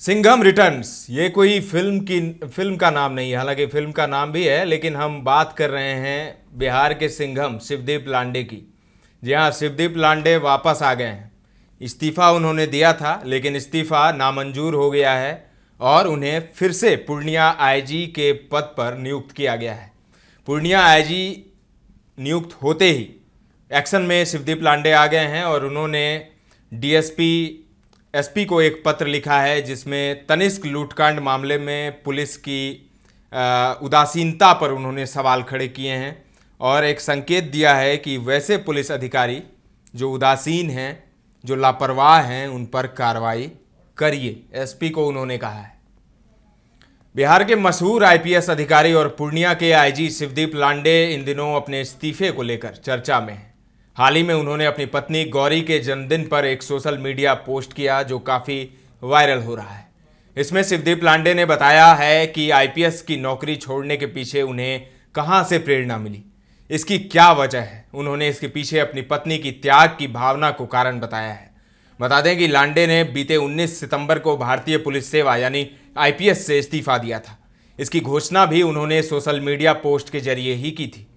Singham returns ये कोई film की फिल्म का नाम नहीं है हालांकि फिल्म का नाम भी है लेकिन हम बात कर रहे हैं बिहार के सिंघम शिवदीप लांडे की जी हाँ शिवदीप लांडे वापस आ गए हैं इस्तीफ़ा उन्होंने दिया था लेकिन इस्तीफ़ा नामंजूर हो गया है और उन्हें फिर से पूर्णिया आईजी के पद पर नियुक्त किया गया है पूर्णिया आईजी नियुक्त होते ही एक्शन में शिवदीप लांडे आ गए हैं और उन्होंने डीएसपी एसपी को एक पत्र लिखा है जिसमें तनिष्क लूटकांड मामले में पुलिस की उदासीनता पर उन्होंने सवाल खड़े किए हैं और एक संकेत दिया है कि वैसे पुलिस अधिकारी जो उदासीन हैं जो लापरवाह हैं उन पर कार्रवाई करिए एसपी को उन्होंने कहा है बिहार के मशहूर आईपीएस अधिकारी और पूर्णिया के आईजी शिवदीप लांडे इन दिनों अपने इस्तीफे को लेकर चर्चा में हैं हाल ही में उन्होंने अपनी पत्नी गौरी के जन्मदिन पर एक सोशल मीडिया पोस्ट किया जो काफ़ी वायरल हो रहा है इसमें शिवदीप लांडे ने बताया है कि आईपीएस की नौकरी छोड़ने के पीछे उन्हें कहाँ से प्रेरणा मिली इसकी क्या वजह है उन्होंने इसके पीछे अपनी पत्नी की त्याग की भावना को कारण बताया है बता दें कि लांडे ने बीते 19 सितंबर को भारतीय पुलिस सेवा यानी आईपीएस से इस्तीफा दिया था इसकी घोषणा भी उन्होंने सोशल मीडिया पोस्ट के जरिए ही की थी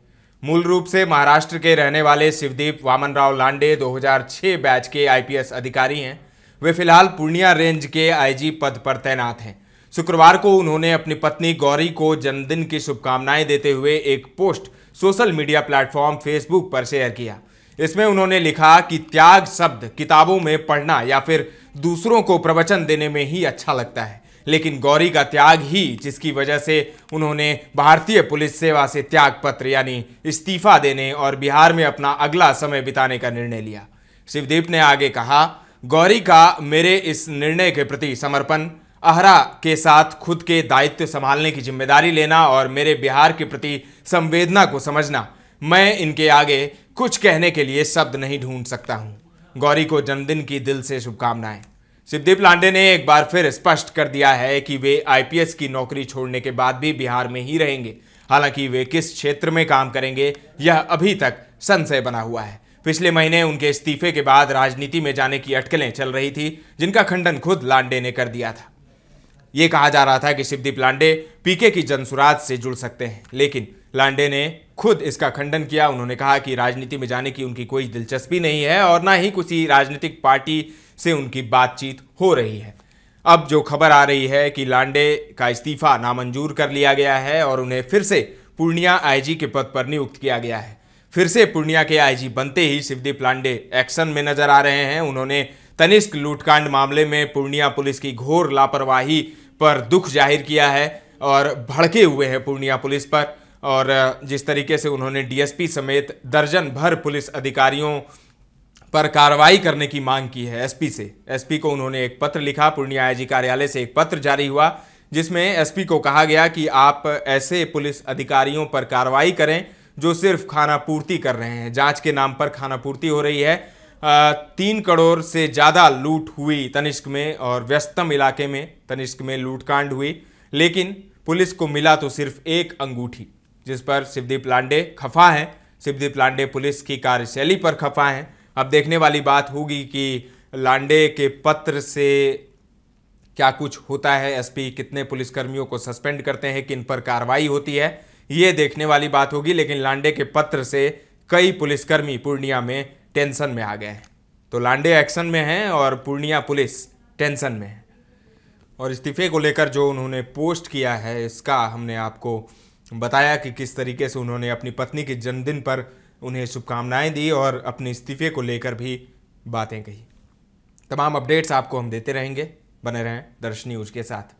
मूल रूप से महाराष्ट्र के रहने वाले शिवदीप वामनराव लांडे 2006 बैच के आईपीएस अधिकारी हैं वे फिलहाल पूर्णिया रेंज के आईजी पद पर तैनात हैं शुक्रवार को उन्होंने अपनी पत्नी गौरी को जन्मदिन की शुभकामनाएं देते हुए एक post social media platform Facebook पर शेयर किया इसमें उन्होंने लिखा कि त्याग शब्द किताबों में पढ़ना या फिर दूसरों को प्रवचन देने में ही अच्छा लगता है लेकिन गौरी का त्याग ही जिसकी वजह से उन्होंने भारतीय पुलिस सेवा से त्याग पत्र यानी इस्तीफा देने और बिहार में अपना अगला समय बिताने का निर्णय लिया शिवदीप ने आगे कहा गौरी का मेरे इस निर्णय के प्रति समर्पण अहरा के साथ खुद के दायित्व संभालने की जिम्मेदारी लेना और मेरे बिहार के प्रति संवेदना को समझना मैं इनके आगे कुछ कहने के लिए शब्द नहीं ढूंढ सकता हूँ गौरी को जन्मदिन की दिल से शुभकामनाएं सिद्दीप लांडे ने एक बार फिर स्पष्ट कर दिया है कि वे आईपीएस की नौकरी छोड़ने के बाद भी बिहार में ही रहेंगे हालांकि वे किस क्षेत्र में काम करेंगे यह अभी तक संशय बना हुआ है पिछले महीने उनके इस्तीफे के बाद राजनीति में जाने की अटकलें चल रही थी जिनका खंडन खुद लांडे ने कर दिया था ये कहा जा रहा था कि शिवदीप लांडे पीके की जनसुराज से जुड़ सकते हैं लेकिन लांडे ने खुद इसका खंडन किया उन्होंने कहा कि राजनीति में जाने की उनकी कोई दिलचस्पी नहीं है और ना ही किसी राजनीतिक पार्टी से उनकी बातचीत हो रही है अब जो खबर आ रही है कि लांडे का इस्तीफा नामंजूर कर लिया गया है और उन्हें फिर से पूर्णिया आईजी के पद पर नियुक्त किया गया है फिर से पूर्णिया के आईजी बनते ही शिवदीप लांडे एक्शन में नजर आ रहे हैं उन्होंने तनिष्क लूटकांड मामले में पूर्णिया पुलिस की घोर लापरवाही पर दुख जाहिर किया है और भड़के हुए हैं पूर्णिया पुलिस पर और जिस तरीके से उन्होंने डीएसपी समेत दर्जन भर पुलिस अधिकारियों पर कार्रवाई करने की मांग की है एसपी से एसपी को उन्होंने एक पत्र लिखा पूर्णिया आईजी कार्यालय से एक पत्र जारी हुआ जिसमें एसपी को कहा गया कि आप ऐसे पुलिस अधिकारियों पर कार्रवाई करें जो सिर्फ खाना पूर्ति कर रहे हैं जांच के नाम पर खाना पूर्ति हो रही है तीन करोड़ से ज़्यादा लूट हुई तनिष्क में और व्यस्तम इलाके में तनिष्क में लूटकांड हुई लेकिन पुलिस को मिला तो सिर्फ एक अंगूठी जिस पर शिवदीप लांडे खफा हैं शिवदीप लांडे पुलिस की कार्यशैली पर खफा हैं अब देखने वाली बात होगी कि लांडे के पत्र से क्या कुछ होता है एसपी कितने पुलिसकर्मियों को सस्पेंड करते हैं किन पर कार्रवाई होती है ये देखने वाली बात होगी लेकिन लांडे के पत्र से कई पुलिसकर्मी पूर्णिया में टेंशन में आ गए हैं तो लांडे एक्शन में हैं और पूर्णिया पुलिस टेंशन में है और इस्तीफे को लेकर जो उन्होंने पोस्ट किया है इसका हमने आपको बताया कि किस तरीके से उन्होंने अपनी पत्नी के जन्मदिन पर उन्हें शुभकामनाएं दी और अपने इस्तीफे को लेकर भी बातें कही तमाम अपडेट्स आपको हम देते रहेंगे बने रहें दर्श न्यूज के साथ